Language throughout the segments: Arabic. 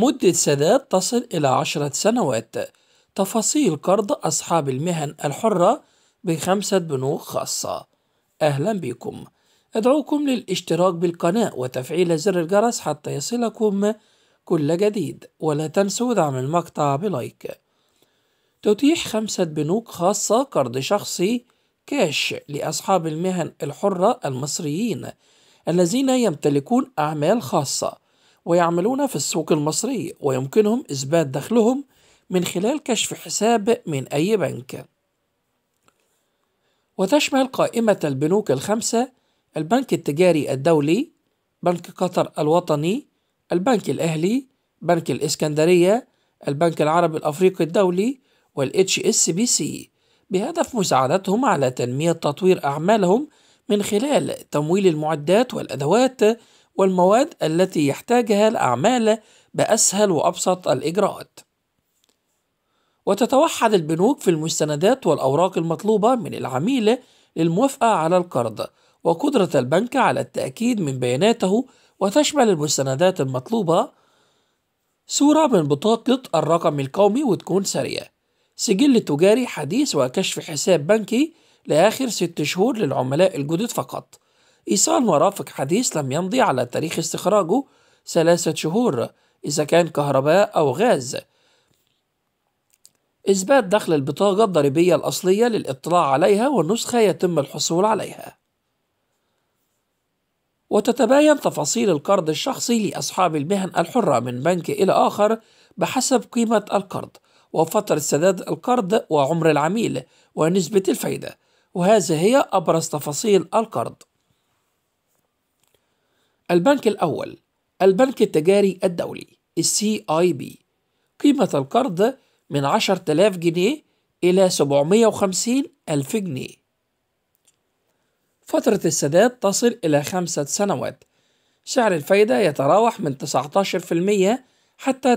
مدة سداد تصل إلى عشرة سنوات تفاصيل قرض أصحاب المهن الحرة بخمسة بنوك خاصة أهلا بكم أدعوكم للاشتراك بالقناة وتفعيل زر الجرس حتى يصلكم كل جديد ولا تنسوا دعم المقطع بلايك تتيح خمسة بنوك خاصة قرض شخصي كاش لأصحاب المهن الحرة المصريين الذين يمتلكون أعمال خاصة ويعملون في السوق المصري ويمكنهم إثبات دخلهم من خلال كشف حساب من أي بنك وتشمل قائمة البنوك الخمسة البنك التجاري الدولي بنك قطر الوطني البنك الأهلي بنك الإسكندرية البنك العربي الأفريقي الدولي والاتش اس بي سي بهدف مساعدتهم على تنمية تطوير أعمالهم من خلال تمويل المعدات والأدوات والمواد التي يحتاجها الأعمال بأسهل وأبسط الإجراءات. وتتوحد البنوك في المستندات والأوراق المطلوبة من العميل للموافقة على القرض، وقدرة البنك على التأكيد من بياناته وتشمل المستندات المطلوبة صورة من بطاقة الرقم القومي وتكون سريعة سجل تجاري حديث وكشف حساب بنكي لآخر ست شهور للعملاء الجدد فقط إيصال مرافق حديث لم يمضي على تاريخ استخراجه ثلاثة شهور إذا كان كهرباء أو غاز إثبات دخل البطاقة الضريبية الأصلية للإطلاع عليها والنسخة يتم الحصول عليها وتتباين تفاصيل القرض الشخصي لأصحاب المهن الحرة من بنك إلى آخر بحسب قيمة القرض وفترة سداد القرض وعمر العميل ونسبة الفايدة وهذه هي أبرز تفاصيل القرض البنك الأول البنك التجاري الدولي السي آي بي قيمة القرض من 10000 جنيه إلى 750 ألف جنيه فترة السداد تصل إلى خمسة سنوات سعر الفايدة يتراوح من 19% حتى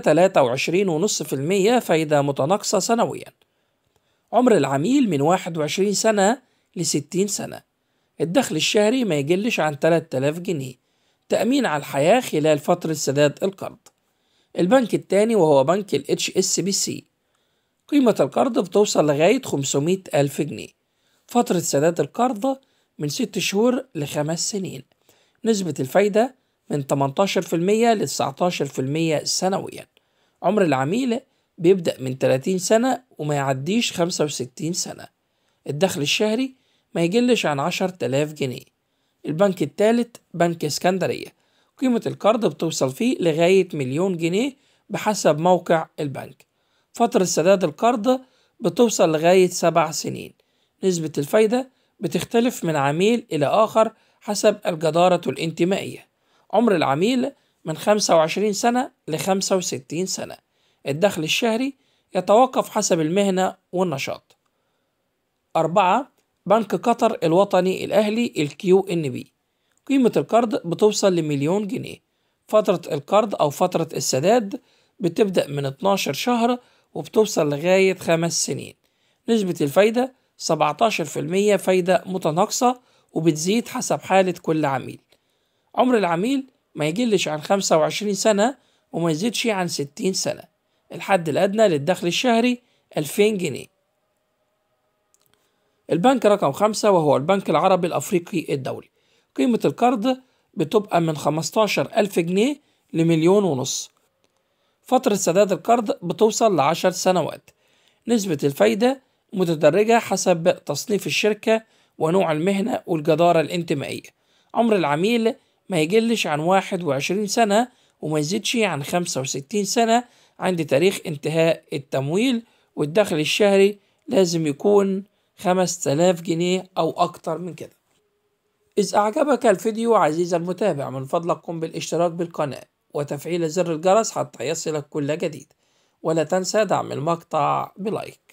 23.5% فايدة متناقصة سنويا عمر العميل من 21 سنة لستين سنة الدخل الشهري ما يجلش عن 3000 جنيه تأمين على الحياة خلال فترة سداد القرض البنك الثاني وهو بنك الـ HSBC قيمة القرض بتوصل لغاية 500 ألف جنيه فترة سداد القرض من 6 شهور لخمس سنين نسبة الفايدة من 18% ل 19% سنويا عمر العميل بيبدأ من 30 سنة وما يعديش 65 سنة الدخل الشهري ما يقلش عن 10000 جنيه البنك الثالث بنك اسكندرية قيمة القرض بتوصل فيه لغاية مليون جنيه بحسب موقع البنك فترة سداد القرض بتوصل لغاية سبع سنين نسبة الفايدة بتختلف من عميل إلى آخر حسب الجدارة الانتمائية عمر العميل من 25 سنة ل 65 سنة الدخل الشهري يتوقف حسب المهنة والنشاط أربعة بنك قطر الوطني الأهلي الكيو إن بي قيمة القرض بتوصل لمليون جنيه فترة القرض أو فترة السداد بتبدأ من 12 شهر وبتوصل لغاية خمس سنين نسبة الفايدة 17% فايدة متناقصة وبتزيد حسب حالة كل عميل عمر العميل ما يجلش عن 25 سنة وما يزيدش عن 60 سنة الحد الأدنى للدخل الشهري 2000 جنيه البنك رقم خمسة وهو البنك العربي الأفريقي الدولي قيمة القرض بتبقى من 15 ألف جنيه لمليون ونص فترة سداد القرض بتوصل لعشر سنوات نسبة الفايدة متدرجة حسب تصنيف الشركة ونوع المهنة والجدارة الانتمائية عمر العميل ما يجلش عن 21 سنة وما يزيدش عن 65 سنة عند تاريخ انتهاء التمويل والدخل الشهري لازم يكون 5000 جنيه أو أكتر من كده إذا أعجبك الفيديو عزيزي المتابع من فضلك قم بالاشتراك بالقناة وتفعيل زر الجرس حتى يصلك كل جديد ولا تنسى دعم المقطع بلايك